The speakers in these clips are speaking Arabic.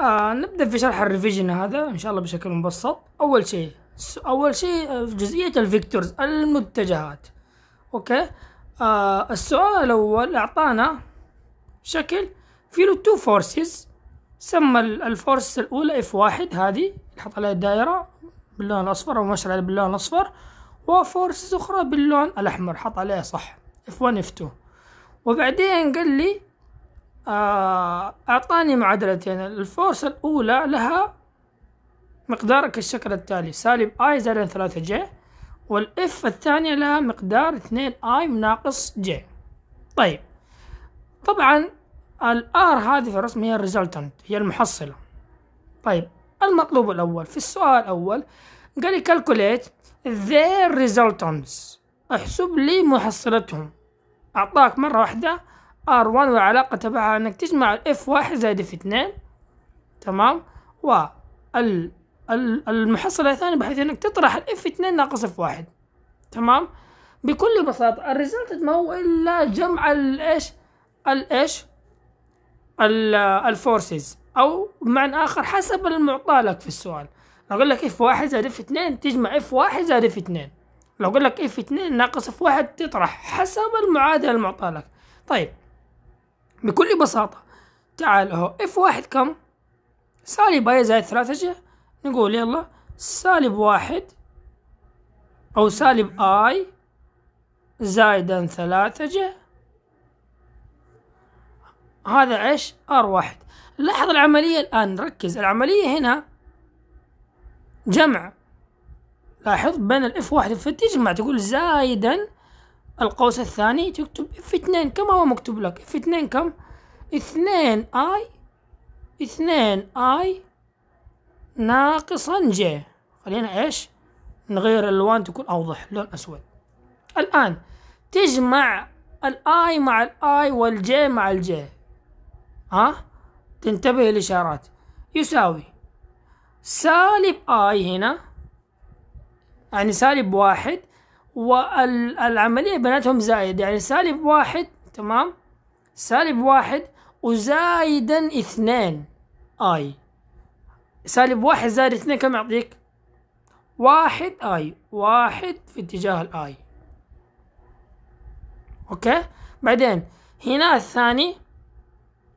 آه نبدأ في شرح الريفيجن هذا إن شاء الله بشكل مبسط أول شيء أول شيء آه، جزئية الفيكتورز المتجهات أوكي آه السؤال الأول أعطانا شكل في له تو فورسز سمى الفورس الأولى اف واحد هذه نحط عليها دائرة باللون الأصفر أو مؤشر باللون الأصفر وفورسز أخرى باللون الأحمر حط عليها صح اف 1 اف 2 وبعدين قال لي آه، أعطاني معادلتين الفورس الأولى لها مقدار كالشكل التالي سالب اي زائد ثلاثة جي والاف الثانية لها مقدار اثنين اي ناقص جي طيب طبعا الار هذه في الرسم هي الريزلتنت هي المحصلة طيب المطلوب الأول في السؤال الأول قال لي calculate their resultants احسب لي محصلتهم أعطاك مرة واحدة R1 والعلاقة تبعها أنك تجمع ال F1 زائد F2 تمام؟ و المحصلة الثانية بحيث أنك تطرح ال F2 ناقص F1 تمام؟ بكل بساطة الريزلت ما هو إلا جمع ال إيش؟ ال إيش؟ ال الفورسز أو بمعنى آخر حسب المعطى لك في السؤال لو أقول لك F1 زائد F2 تجمع F1 زائد F2 لو أقول لك F2 ناقص F1 تطرح حسب المعادلة المعطى لك طيب بكل بساطة تعال اهو اف واحد كم سالب اي زائد ثلاثة جي نقول يلا سالب واحد او سالب اي زائدا ثلاثة جي هذا ايش ار واحد لاحظ العملية الان ركز العملية هنا جمع لاحظ بين الاف واحد والف تجمع تقول زائدا القوس الثاني تكتب اف اثنين كما هو مكتوب لك اف اثنين كم اثنين اي اثنين اي ناقصا جي خلينا ايش نغير الالوان تكون اوضح لون اسود الان تجمع الاي مع الاي والجي مع الجي ها تنتبه الاشارات يساوي سالب اي هنا يعني سالب واحد والعملية بناتهم زايد يعني سالب واحد تمام سالب واحد وزايدا اثنان اي سالب واحد زائد اثنين كم يعطيك واحد اي واحد في اتجاه الاي اوكي بعدين هنا الثاني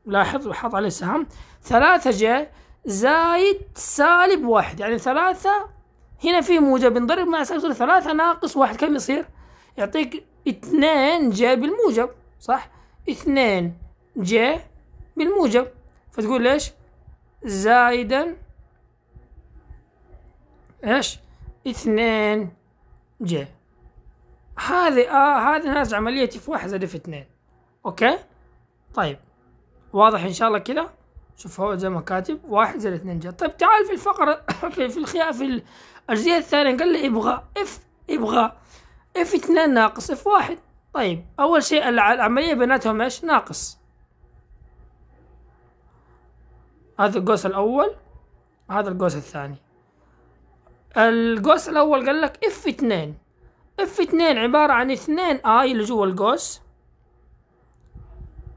لاحظ وحط عليه سهم ثلاثة جي زايد سالب واحد يعني ثلاثة هنا في موجب ينضرب مع سالب ثلاثة ناقص واحد كم يصير يعطيك اثنان جا بالموجب صح اثنان جا بالموجب فتقول ليش زائدا ايش اثنان جا هذه آه هذه ناتج عملية في واحد زائد في اثنان اوكي طيب واضح ان شاء الله كذا شوف هو زي ما كاتب واحد زائد اثنين جا طيب تعال في الفقرة في في الخيا في الجزئية الثانية قال لي يبغى اف يبغى اف اثنين ناقص اف واحد طيب أول شيء العملية بيناتهم ايش ناقص هذا القوس الأول هذا القوس الثاني القوس الأول قال لك اف اثنين اف اثنين عبارة عن اثنين اي اللي جوا القوس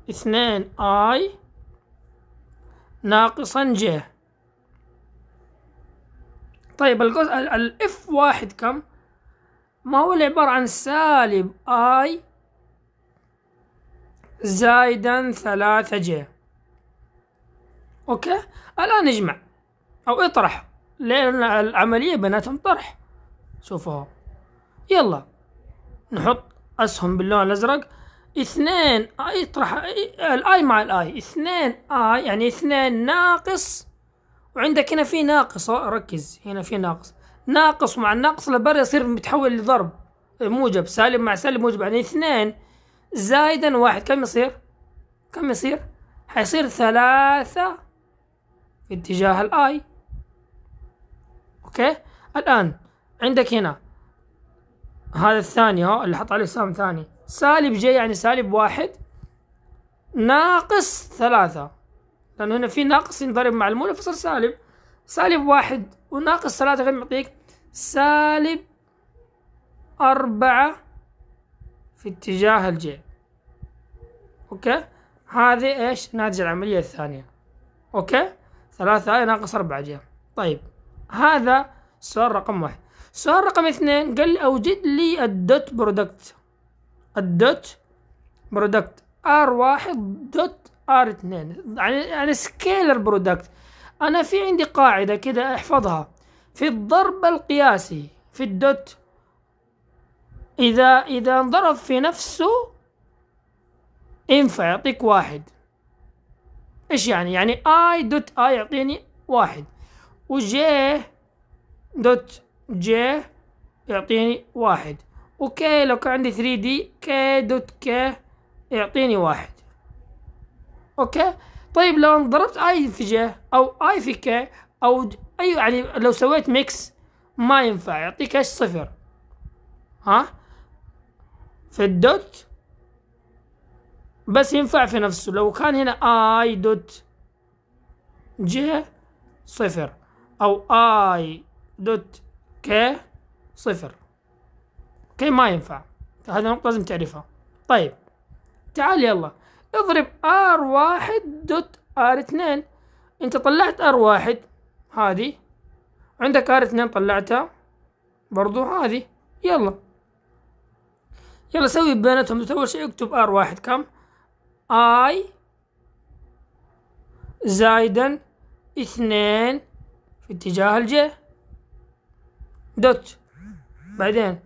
اثنين اي ناقصا ج طيب الجزء الاف واحد كم ما هو العبارة عن سالب اي زائدا ثلاثة ج اوكي الان اجمع او اطرح لان العملية بيناتهم طرح شوفوا يلا نحط اسهم باللون الازرق اثنان اي اطرح الاي مع الاي اثنان اي يعني اثنان ناقص وعندك هنا في ناقص ركز هنا في ناقص ناقص مع الناقص لبر يصير متحول لضرب موجب سالب مع سالب موجب يعني اثنان زائدا واحد كم يصير كم يصير حيصير ثلاثة في اتجاه الاي اوكي الان عندك هنا هذا الثاني اللي حط عليه سهم ثاني سالب جي يعني سالب واحد ناقص ثلاثة لأنه هنا في ناقص ينضرب مع المولى فصار سالب سالب واحد وناقص ثلاثة كم يعطيك سالب أربعة في اتجاه الجي أوكي هذه إيش ناتج العملية الثانية أوكي ثلاثة آية ناقص أربعة جي طيب هذا سؤال رقم واحد سؤال رقم اثنين قال أوجد لي الدوت برودكت الدوت برودكت ار واحد دوت ار اثنين يعني-, يعني سكيلر برودكت انا في عندي قاعده كده احفظها في الضرب القياسي في الدوت اذا اذا انضرب في نفسه ينفع يعطيك واحد ايش يعني يعني اي دوت اي يعطيني واحد وجي دوت جي يعطيني واحد وكي لو كان عندي 3 دي كي دوت كي يعطيني واحد اوكي طيب لو ضربت اي في جي او اي في كي او اي يعني لو سويت ميكس ما ينفع يعطيك ايش صفر ها في الدوت بس ينفع في نفسه لو كان هنا اي دوت جي صفر او اي دوت كي صفر اوكي ما ينفع هذا نقطة لازم تعرفها طيب تعال يلا اضرب ار واحد دوت ار اثنين انت طلعت ار واحد هذه عندك ار اثنين طلعتها برضو هذه يلا يلا سوي بيناتهم اول شيء اكتب ار واحد كم اي زايدا اثنين في اتجاه الجي دوت بعدين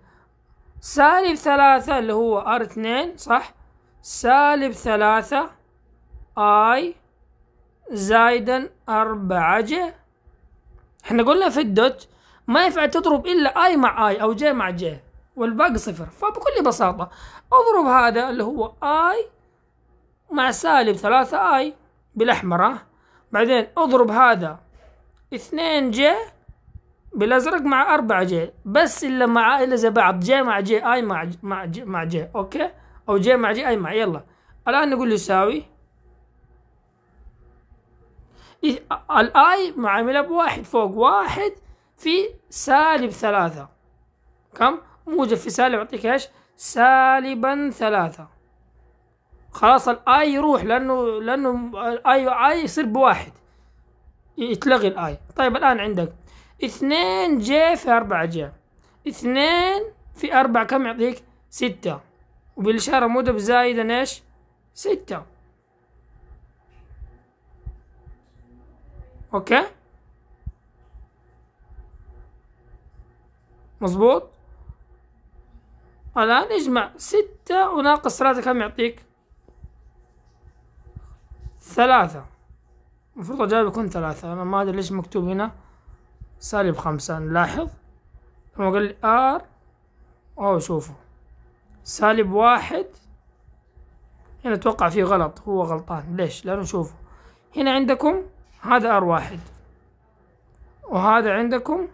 سالب ثلاثة اللي هو ار اثنين صح سالب ثلاثة اي زايدا أربعة جي احنا قلنا في الدوت ما ينفع تضرب إلا اي مع اي أو جي مع جي والباقي صفر فبكل بساطة اضرب هذا اللي هو اي مع سالب ثلاثة اي بالأحمر بعدين اضرب هذا اثنين جي بالازرق مع 4 جي بس الا مع الا زي بعض جي مع جي اي مع جي مع جي مع جي اوكي او جي مع جي اي مع يلا الان نقول يساوي الاي إيه، معامله بواحد فوق واحد في سالب ثلاثة كم موجب في سالب يعطيك ايش سالبا ثلاثة خلاص الاي يروح لانه لانه الاي اي يصير بواحد يتلغي الاي طيب الان عندك اثنين جي في أربعة جي اثنين في أربعة كم يعطيك ستة وبالإشارة مدب زايدة إيش ستة أوكي مظبوط الآن اجمع ستة وناقص ثلاثة كم يعطيك ثلاثة المفروض الجواب يكون ثلاثة أنا ما أدري ليش مكتوب هنا سالب خمسة نلاحظ ثم قال لي ار أو شوفوا سالب واحد هنا أتوقع فيه غلط هو غلطان ليش لأنه شوفوا هنا عندكم هذا ار واحد وهذا عندكم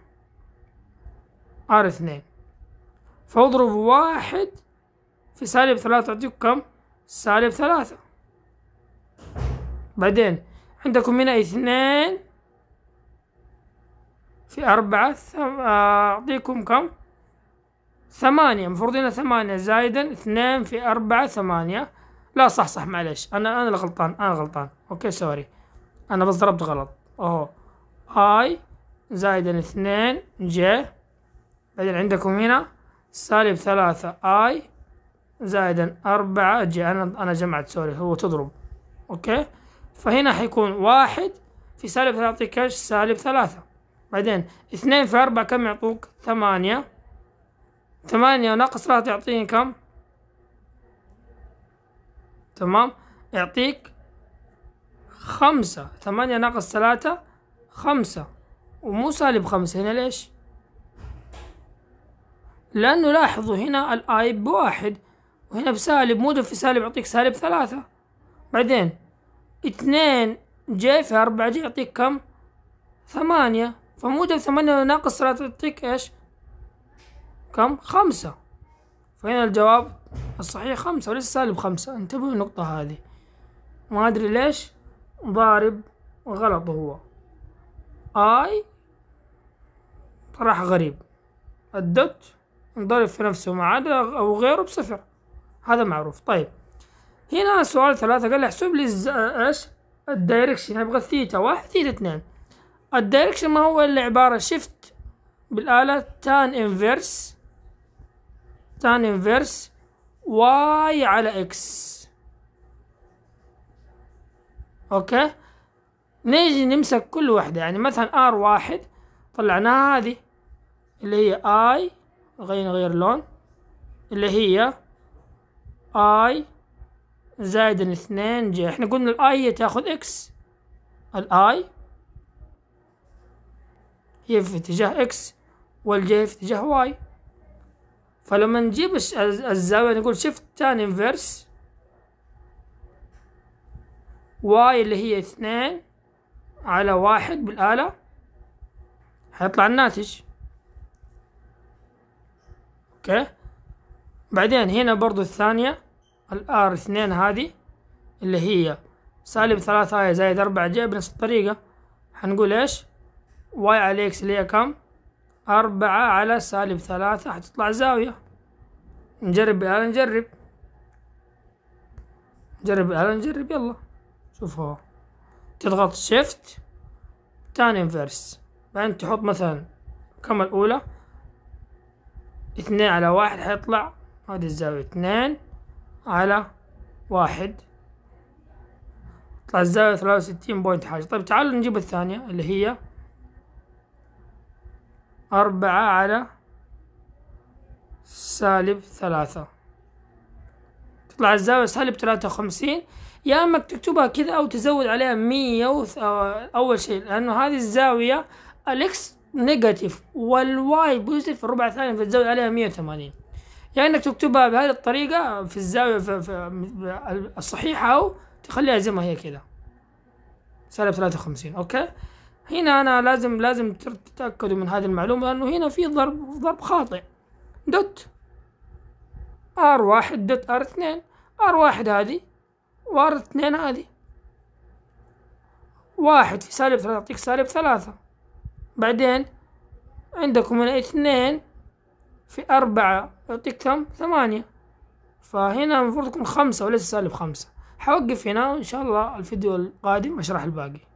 ار اثنين فاضرب واحد في سالب ثلاثة تعطيك كم؟ سالب ثلاثة بعدين عندكم هنا اثنين في أربعة آه، أعطيكم كم ثمانية المفروض هنا ثمانية زائدا اثنين في أربعة ثمانية لا صح صح معلش أنا أنا اللي غلطان أنا غلطان أوكي سوري أنا بس ضربت غلط أهو أي زائدا اثنين جي بعدين عندكم هنا سالب ثلاثة أي زائدا أربعة جي أنا أنا جمعت سوري هو تضرب أوكي فهنا حيكون واحد في سالب ثلاثة كاش سالب ثلاثة بعدين اثنين في أربعة كم يعطوك ثمانية ثمانية ناقص ثلاثة يعطيني كم تمام يعطيك خمسة ثمانية ناقص ثلاثة خمسة ومو سالب خمسة هنا ليش لأنه لاحظوا هنا الآي بواحد وهنا بسالب مو في سالب يعطيك سالب ثلاثة بعدين اثنين جي في أربعة جي يعطيك كم ثمانية فموجب ثمانية ناقص ثلاثة تعطيك إيش كم خمسة فهنا الجواب الصحيح خمسة وليس سالب خمسة انتبهوا النقطة هذه ما أدري ليش ضارب غلط هو آي راح غريب الدوت انضرب في نفسه مع عدد أو غيره بصفر هذا معروف طيب هنا سؤال ثلاثة قال لي احسب لي ايش الدايركشن ابغى ثيتا واحد ثيتا اثنين الدايركشن ما هو إلا عبارة شيفت بالآلة تان انفيرس تان انفيرس واي على اكس اوكي نيجي نمسك كل واحدة يعني مثلا ار واحد طلعناها هذه اللي هي اي غير نغير لون اللي هي اي زائد اثنين جي احنا قلنا الاي تاخذ اكس الاي هي في اتجاه إكس والجهة في اتجاه واي فلما نجيب الزاوية نقول شفت تان انفرس واي اللي هي اثنين على واحد بالآلة حيطلع الناتج اوكي بعدين هنا برضو الثانية الار اثنين هذه اللي هي سالب ثلاثة اي زائد اربعة جي بنفس الطريقة حنقول ايش واي على اكس اللي هي كم أربعة على سالب ثلاثة حتطلع زاوية نجرب بالآلة نجرب نجرب بالآلة نجرب يلا شوف هو تضغط شيفت تاني انفرس بعدين تحط مثلا كم الأولى اثنين على واحد حيطلع هذه الزاوية اثنين على واحد طلع الزاوية ثلاثة وستين بوينت حاجة طيب تعالوا نجيب الثانية اللي هي أربعة على سالب ثلاثة تطلع الزاوية سالب ثلاثة وخمسين يا إما تكتبها كذا أو تزود عليها مية وث... أول شيء لأنه هذه الزاوية الإكس نيجاتيف والواي بوزيتيف في الربع الثاني فتزود عليها مية وثمانين يعني إنك تكتبها بهذه الطريقة في الزاوية في... في الصحيحة أو تخليها زي ما هي كذا سالب ثلاثة وخمسين أوكي هنا أنا لازم لازم تتأكدوا من هذه المعلومة لأنه هنا في ضرب ضرب خاطئ دوت ار واحد دوت ار اثنين ار واحد هذه وار اثنين هذه واحد في سالب ثلاثة يعطيك سالب ثلاثة بعدين عندكم من اثنين في أربعة يعطيك كم ثمانية فهنا المفروض تكون خمسة وليس سالب خمسة حوقف هنا وإن شاء الله الفيديو القادم أشرح الباقي